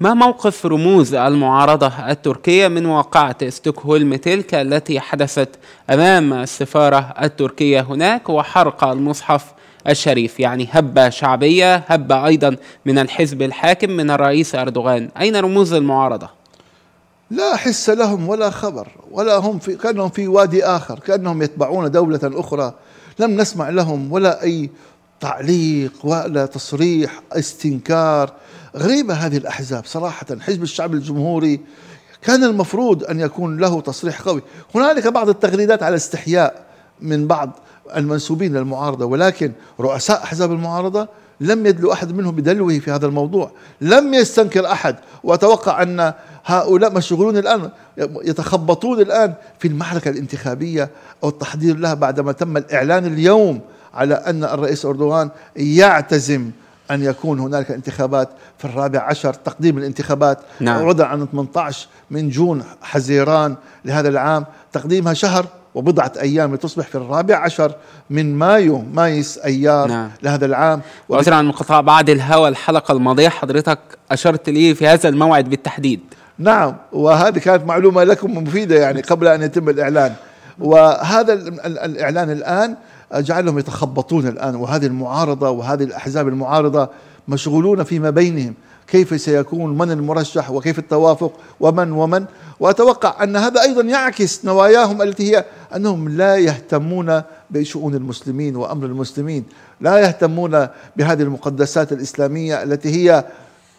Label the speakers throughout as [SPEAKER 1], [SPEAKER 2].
[SPEAKER 1] ما موقف رموز المعارضة التركية من واقعة ستوكهولم تلك التي حدثت أمام السفارة التركية هناك وحرق المصحف الشريف يعني هبة شعبية هبة أيضا من الحزب الحاكم من الرئيس أردوغان أين رموز المعارضة؟
[SPEAKER 2] لا حس لهم ولا خبر ولا هم في كأنهم في وادي آخر كأنهم يتبعون دولة أخرى لم نسمع لهم ولا أي تعليق ولا تصريح استنكار غريبة هذه الأحزاب صراحة حزب الشعب الجمهوري كان المفروض أن يكون له تصريح قوي هنالك بعض التغريدات على استحياء من بعض المنسوبين للمعارضة ولكن رؤساء أحزاب المعارضة لم يدلو أحد منهم بدلوه في هذا الموضوع لم يستنكر أحد وأتوقع أن هؤلاء مشغولون الآن يتخبطون الآن في المعركة الانتخابية أو التحضير لها بعدما تم الإعلان اليوم على أن الرئيس أردوغان يعتزم أن يكون هناك انتخابات في الرابع عشر تقديم الانتخابات نعم. عن 18 من جون حزيران لهذا العام تقديمها شهر وبضعة أيام لتصبح في الرابع عشر من مايو مايس أيار
[SPEAKER 1] نعم. لهذا العام وأسرع عن المقاطعة بعد الهوى الحلقة الماضية حضرتك أشرت لي في هذا الموعد بالتحديد
[SPEAKER 2] نعم وهذه كانت معلومة لكم مفيدة يعني قبل أن يتم الإعلان وهذا الإعلان الآن جعلهم يتخبطون الآن وهذه المعارضة وهذه الأحزاب المعارضة مشغولون فيما بينهم كيف سيكون من المرشح وكيف التوافق ومن ومن وأتوقع أن هذا أيضا يعكس نواياهم التي هي أنهم لا يهتمون بشؤون المسلمين وأمر المسلمين لا يهتمون بهذه المقدسات الإسلامية التي هي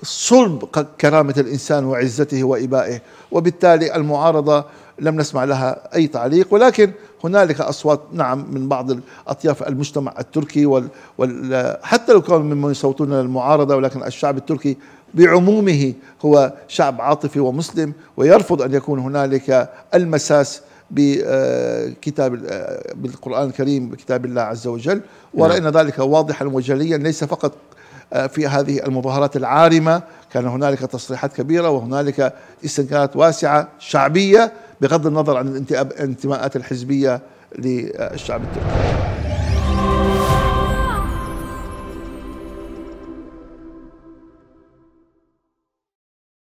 [SPEAKER 2] صلب كرامة الإنسان وعزته وإبائه وبالتالي المعارضة لم نسمع لها أي تعليق ولكن هنالك أصوات نعم من بعض أطياف المجتمع التركي وال حتى لو كانوا ممن يصوتون للمعارضة ولكن الشعب التركي بعمومه هو شعب عاطفي ومسلم ويرفض أن يكون هنالك المساس بكتاب بالقرآن الكريم بكتاب الله عز وجل نعم. ورأينا ذلك واضحا وجليا ليس فقط في هذه المظاهرات العارمة كان هنالك تصريحات كبيرة وهنالك استنكارات واسعة شعبية بغض النظر عن الانتماءات الحزبيه للشعب التركي